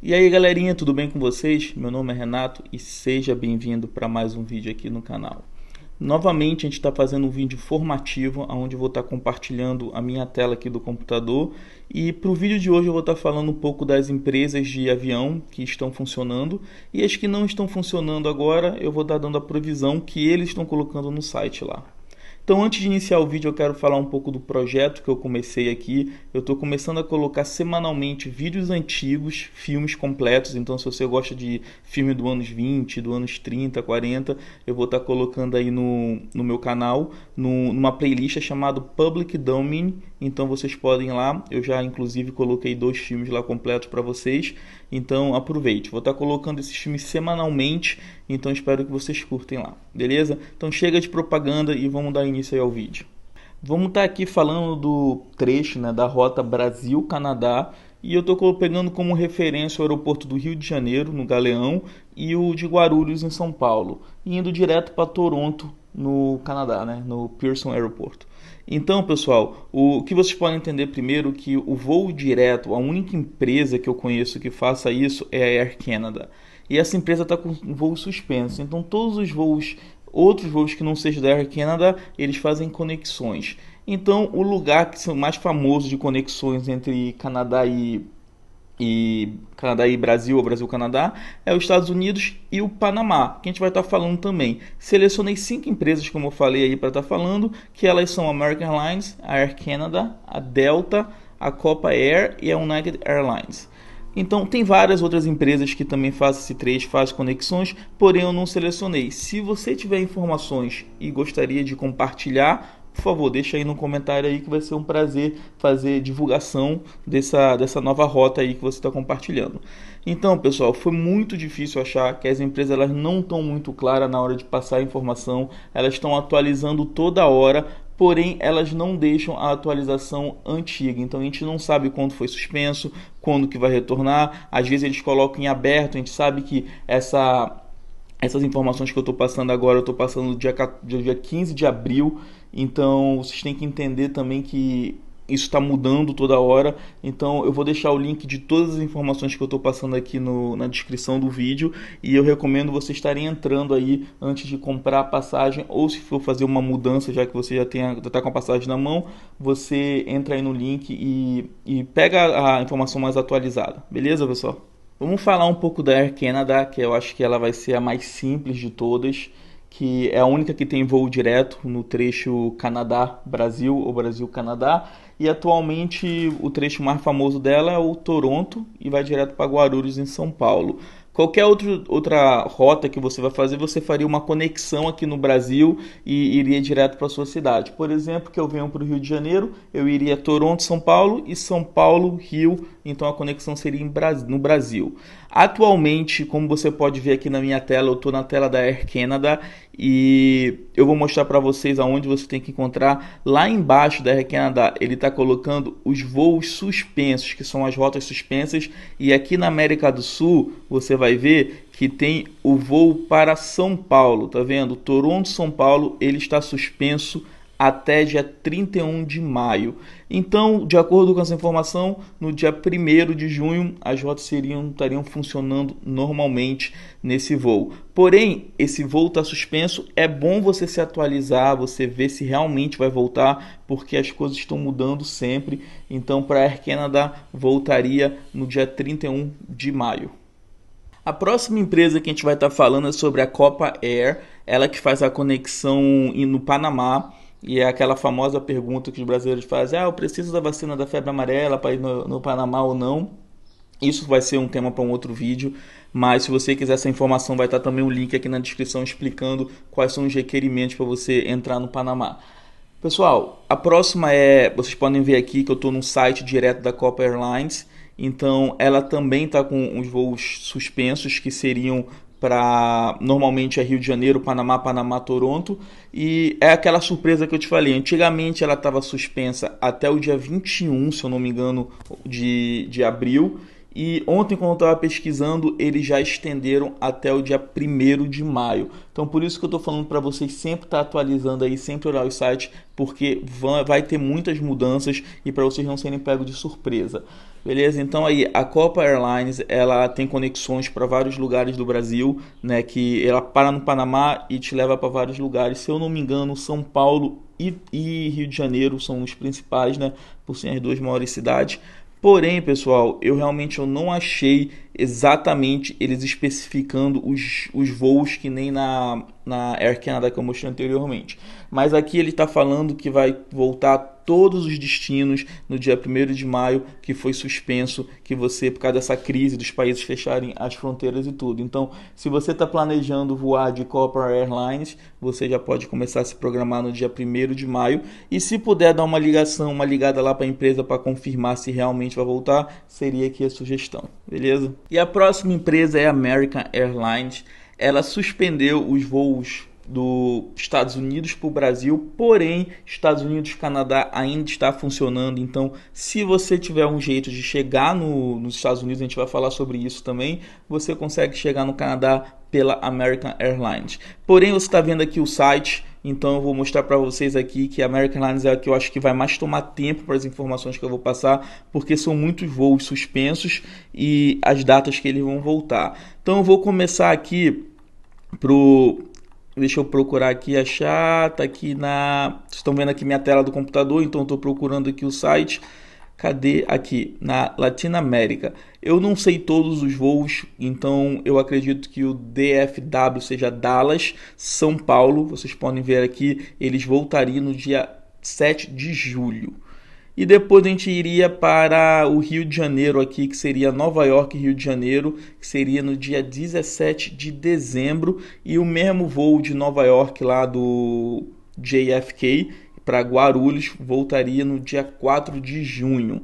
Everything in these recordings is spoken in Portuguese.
E aí galerinha, tudo bem com vocês? Meu nome é Renato e seja bem-vindo para mais um vídeo aqui no canal. Novamente a gente está fazendo um vídeo formativo, onde vou estar tá compartilhando a minha tela aqui do computador e para o vídeo de hoje eu vou estar tá falando um pouco das empresas de avião que estão funcionando e as que não estão funcionando agora eu vou estar tá dando a provisão que eles estão colocando no site lá. Então, antes de iniciar o vídeo, eu quero falar um pouco do projeto que eu comecei aqui. Eu estou começando a colocar semanalmente vídeos antigos, filmes completos. Então, se você gosta de filme do anos 20, do anos 30, 40, eu vou estar tá colocando aí no, no meu canal, no, numa playlist chamada Public Domain então vocês podem ir lá, eu já inclusive coloquei dois times lá completos para vocês. Então aproveite, vou estar tá colocando esses times semanalmente, então espero que vocês curtem lá, beleza? Então chega de propaganda e vamos dar início ao vídeo. Vamos estar tá aqui falando do trecho né, da rota Brasil-Canadá, e eu estou pegando como referência o aeroporto do Rio de Janeiro, no Galeão, e o de Guarulhos, em São Paulo, indo direto para Toronto, no Canadá, né, no Pearson Airport. Então, pessoal, o que vocês podem entender primeiro que o voo direto, a única empresa que eu conheço que faça isso é a Air Canada. E essa empresa está com voo suspenso. Então, todos os voos, outros voos que não sejam da Air Canada, eles fazem conexões. Então, o lugar que são mais famoso de conexões entre Canadá e e Canadá e Brasil, ou Brasil-Canadá, é os Estados Unidos e o Panamá, que a gente vai estar tá falando também. Selecionei cinco empresas, como eu falei aí para estar tá falando, que elas são a American Airlines, a Air Canada, a Delta, a Copa Air e a United Airlines. Então tem várias outras empresas que também fazem esse trecho, fazem conexões, porém eu não selecionei. Se você tiver informações e gostaria de compartilhar, por favor, deixa aí no comentário aí que vai ser um prazer fazer divulgação dessa, dessa nova rota aí que você está compartilhando. Então, pessoal, foi muito difícil achar que as empresas elas não estão muito claras na hora de passar a informação, elas estão atualizando toda hora, porém elas não deixam a atualização antiga. Então a gente não sabe quando foi suspenso, quando que vai retornar. Às vezes eles colocam em aberto, a gente sabe que essa essas informações que eu estou passando agora, eu estou passando dia, dia 15 de abril, então vocês têm que entender também que isso está mudando toda hora, então eu vou deixar o link de todas as informações que eu estou passando aqui no, na descrição do vídeo e eu recomendo vocês estarem entrando aí antes de comprar a passagem ou se for fazer uma mudança, já que você já está com a passagem na mão, você entra aí no link e, e pega a informação mais atualizada, beleza pessoal? Vamos falar um pouco da Air Canada, que eu acho que ela vai ser a mais simples de todas, que é a única que tem voo direto no trecho Canadá-Brasil ou Brasil-Canadá. E atualmente o trecho mais famoso dela é o Toronto e vai direto para Guarulhos, em São Paulo. Qualquer outro, outra rota que você vai fazer, você faria uma conexão aqui no Brasil e iria direto para sua cidade. Por exemplo, que eu venho para o Rio de Janeiro, eu iria Toronto, São Paulo e São Paulo, Rio. Então a conexão seria no Brasil. Atualmente, como você pode ver aqui na minha tela, eu estou na tela da Air Canada e eu vou mostrar para vocês aonde você tem que encontrar. Lá embaixo da Air Canada, ele está colocando os voos suspensos, que são as rotas suspensas. E aqui na América do Sul, você vai vai ver que tem o voo para São Paulo, tá vendo? Toronto, São Paulo, ele está suspenso até dia 31 de maio. Então, de acordo com essa informação, no dia 1 de junho as rotas seriam, estariam funcionando normalmente nesse voo. Porém, esse voo está suspenso, é bom você se atualizar, você ver se realmente vai voltar, porque as coisas estão mudando sempre. Então, para a Air Canada voltaria no dia 31 de maio. A próxima empresa que a gente vai estar tá falando é sobre a Copa Air, ela que faz a conexão no Panamá. E é aquela famosa pergunta que os brasileiros fazem: ah, eu preciso da vacina da febre amarela para ir no, no Panamá ou não? Isso vai ser um tema para um outro vídeo, mas se você quiser essa informação, vai estar tá também o um link aqui na descrição explicando quais são os requerimentos para você entrar no Panamá. Pessoal, a próxima é, vocês podem ver aqui que eu estou num site direto da Copa Airlines então, ela também está com os voos suspensos, que seriam para normalmente é Rio de Janeiro, Panamá, Panamá, Toronto. E é aquela surpresa que eu te falei. Antigamente ela estava suspensa até o dia 21, se eu não me engano, de, de abril. E ontem, quando eu estava pesquisando, eles já estenderam até o dia 1 de maio. Então, por isso que eu estou falando para vocês sempre estar tá atualizando aí, sempre olhar o site porque vai ter muitas mudanças e para vocês não serem pegos de surpresa. Beleza? Então aí a Copa Airlines ela tem conexões para vários lugares do Brasil, né? Que ela para no Panamá e te leva para vários lugares. Se eu não me engano, São Paulo e, e Rio de Janeiro são os principais, né? Por serem as duas maiores cidades. Porém, pessoal, eu realmente eu não achei exatamente eles especificando os, os voos que nem na, na Air Canada que eu mostrei anteriormente. Mas aqui ele está falando que vai voltar todos os destinos no dia 1 de maio que foi suspenso, que você, por causa dessa crise dos países fecharem as fronteiras e tudo. Então, se você está planejando voar de Copa Airlines, você já pode começar a se programar no dia 1 de maio. E se puder dar uma ligação, uma ligada lá para a empresa para confirmar se realmente vai voltar, seria aqui a sugestão. Beleza? E a próxima empresa é a American Airlines. Ela suspendeu os voos dos Estados Unidos para o Brasil, porém Estados Unidos Canadá ainda está funcionando. Então, se você tiver um jeito de chegar no, nos Estados Unidos, a gente vai falar sobre isso também. Você consegue chegar no Canadá pela American Airlines. Porém, você está vendo aqui o site então eu vou mostrar para vocês aqui que a American Airlines é a que eu acho que vai mais tomar tempo para as informações que eu vou passar, porque são muitos voos suspensos e as datas que eles vão voltar. Então eu vou começar aqui pro Deixa eu procurar aqui, achar, tá aqui na... Vocês estão vendo aqui minha tela do computador, então estou procurando aqui o site. Cadê aqui na Latina América? Eu não sei todos os voos, então eu acredito que o DFW seja Dallas, São Paulo. Vocês podem ver aqui, eles voltariam no dia 7 de julho. E depois a gente iria para o Rio de Janeiro aqui, que seria Nova York, Rio de Janeiro, que seria no dia 17 de dezembro, e o mesmo voo de Nova York lá do JFK para Guarulhos, voltaria no dia 4 de junho.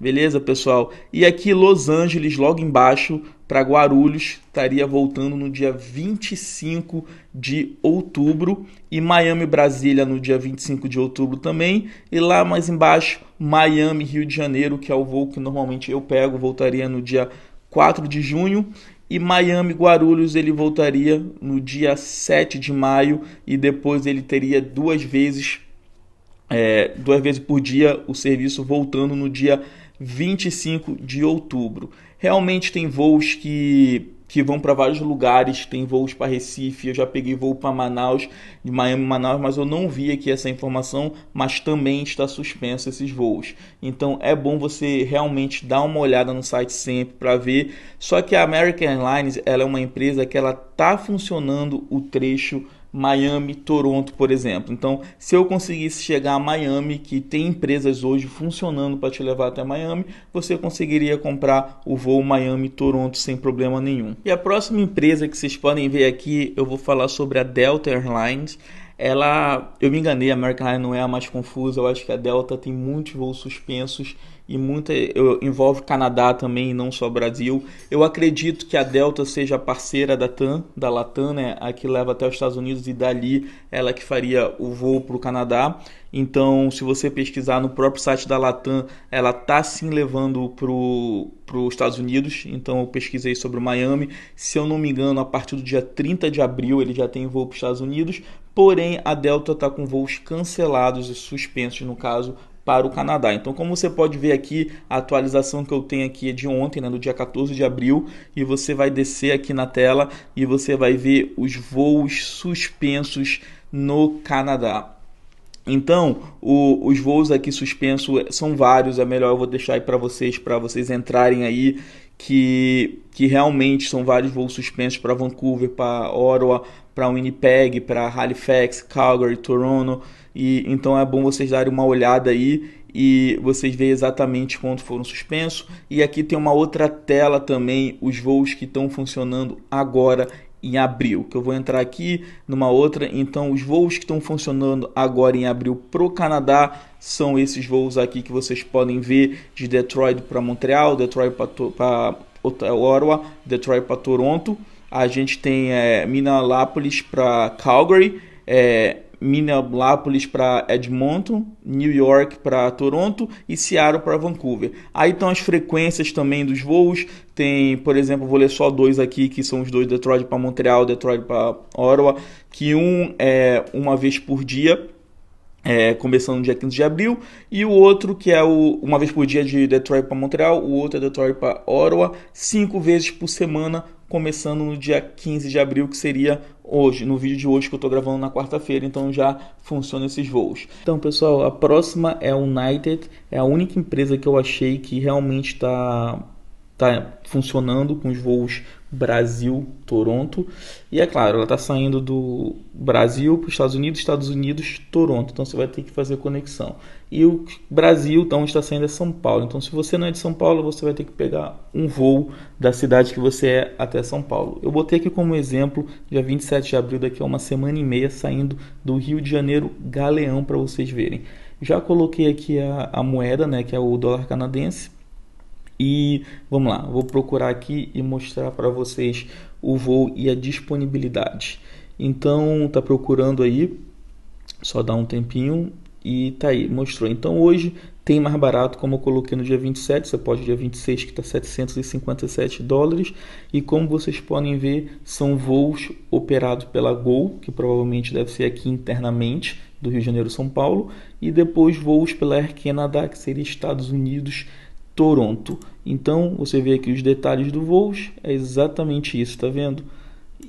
Beleza, pessoal? E aqui Los Angeles, logo embaixo, para Guarulhos, estaria voltando no dia 25 de outubro. E Miami, Brasília, no dia 25 de outubro também. E lá mais embaixo, Miami, Rio de Janeiro, que é o voo que normalmente eu pego, voltaria no dia 4 de junho. E Miami, Guarulhos, ele voltaria no dia 7 de maio. E depois ele teria duas vezes é, duas vezes por dia o serviço voltando no dia 25 de outubro. Realmente tem voos que, que vão para vários lugares, tem voos para Recife, eu já peguei voo para Manaus, de Miami Manaus, mas eu não vi aqui essa informação, mas também está suspenso esses voos. Então é bom você realmente dar uma olhada no site sempre para ver. Só que a American Airlines, ela é uma empresa que ela tá funcionando o trecho Miami, Toronto, por exemplo. Então, se eu conseguisse chegar a Miami, que tem empresas hoje funcionando para te levar até Miami, você conseguiria comprar o voo Miami-Toronto sem problema nenhum. E a próxima empresa que vocês podem ver aqui, eu vou falar sobre a Delta Airlines ela eu me enganei a American Airlines não é a mais confusa eu acho que a Delta tem muitos voos suspensos e muita eu, envolve Canadá também, não só Brasil. Eu acredito que a Delta seja parceira da TAM, da Latam, né, a que leva até os Estados Unidos e dali ela que faria o voo para o Canadá. Então, se você pesquisar no próprio site da Latam, ela tá sim levando para os Estados Unidos. Então, eu pesquisei sobre o Miami. Se eu não me engano, a partir do dia 30 de abril ele já tem voo para os Estados Unidos. Porém, a Delta está com voos cancelados e suspensos, no caso, para o Canadá. Então, como você pode ver aqui, a atualização que eu tenho aqui é de ontem, né, do dia 14 de abril, e você vai descer aqui na tela e você vai ver os voos suspensos no Canadá. Então, o, os voos aqui suspensos são vários, é melhor eu vou deixar aí para vocês, para vocês entrarem aí, que, que realmente são vários voos suspensos para Vancouver, para Ottawa, para Winnipeg, para Halifax, Calgary, Toronto, e então é bom vocês darem uma olhada aí e vocês veem exatamente quanto foram suspensos. E aqui tem uma outra tela também, os voos que estão funcionando agora em abril, que eu vou entrar aqui numa outra. Então, os voos que estão funcionando agora em abril para o Canadá são esses voos aqui que vocês podem ver de Detroit para Montreal, Detroit para Ottawa, Detroit para Toronto. A gente tem é, Minneapolis para Calgary, é, Minneapolis para Edmonton, New York para Toronto e Seattle para Vancouver. Aí estão as frequências também dos voos. Tem, por exemplo, vou ler só dois aqui, que são os dois Detroit para Montreal, Detroit para Ottawa, que um é uma vez por dia. É, começando no dia 15 de abril, e o outro que é o, uma vez por dia de Detroit para Montreal, o outro é Detroit para Ottawa, cinco vezes por semana começando no dia 15 de abril, que seria hoje, no vídeo de hoje que eu estou gravando na quarta-feira, então já funciona esses voos. Então, pessoal, a próxima é a United, é a única empresa que eu achei que realmente está tá funcionando com os voos Brasil, Toronto. E é claro, ela está saindo do Brasil para os Estados Unidos, Estados Unidos, Toronto. Então você vai ter que fazer conexão. E o Brasil, então, está saindo é São Paulo. Então, se você não é de São Paulo, você vai ter que pegar um voo da cidade que você é até São Paulo. Eu botei aqui como exemplo, dia 27 de abril, daqui a uma semana e meia, saindo do Rio de Janeiro, Galeão, para vocês verem. Já coloquei aqui a, a moeda, né, que é o dólar canadense e vamos lá, vou procurar aqui e mostrar para vocês o voo e a disponibilidade. Então, tá procurando aí, só dá um tempinho e tá aí, mostrou. Então, hoje tem mais barato, como eu coloquei no dia 27, você pode dia 26 que está 757 dólares. E como vocês podem ver, são voos operados pela Gol, que provavelmente deve ser aqui internamente, do Rio de Janeiro São Paulo, e depois voos pela Air Canada, que seria Estados Unidos Toronto. Então você vê aqui os detalhes do voo, é exatamente isso, tá vendo?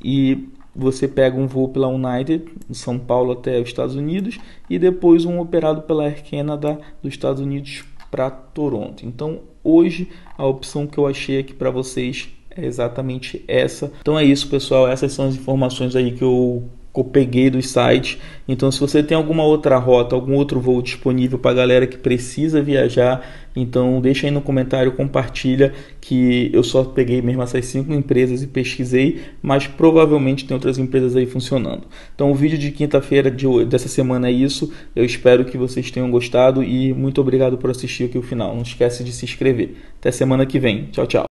E você pega um voo pela United, de São Paulo até os Estados Unidos, e depois um operado pela Air Canada dos Estados Unidos para Toronto. Então hoje a opção que eu achei aqui para vocês é exatamente essa. Então é isso, pessoal. Essas são as informações aí que eu eu peguei dos sites. Então, se você tem alguma outra rota, algum outro voo disponível para a galera que precisa viajar, então deixa aí no comentário, compartilha que eu só peguei mesmo essas cinco empresas e pesquisei, mas provavelmente tem outras empresas aí funcionando. Então, o vídeo de quinta-feira de, dessa semana é isso. Eu espero que vocês tenham gostado e muito obrigado por assistir aqui o final. Não esquece de se inscrever. Até semana que vem. Tchau, tchau.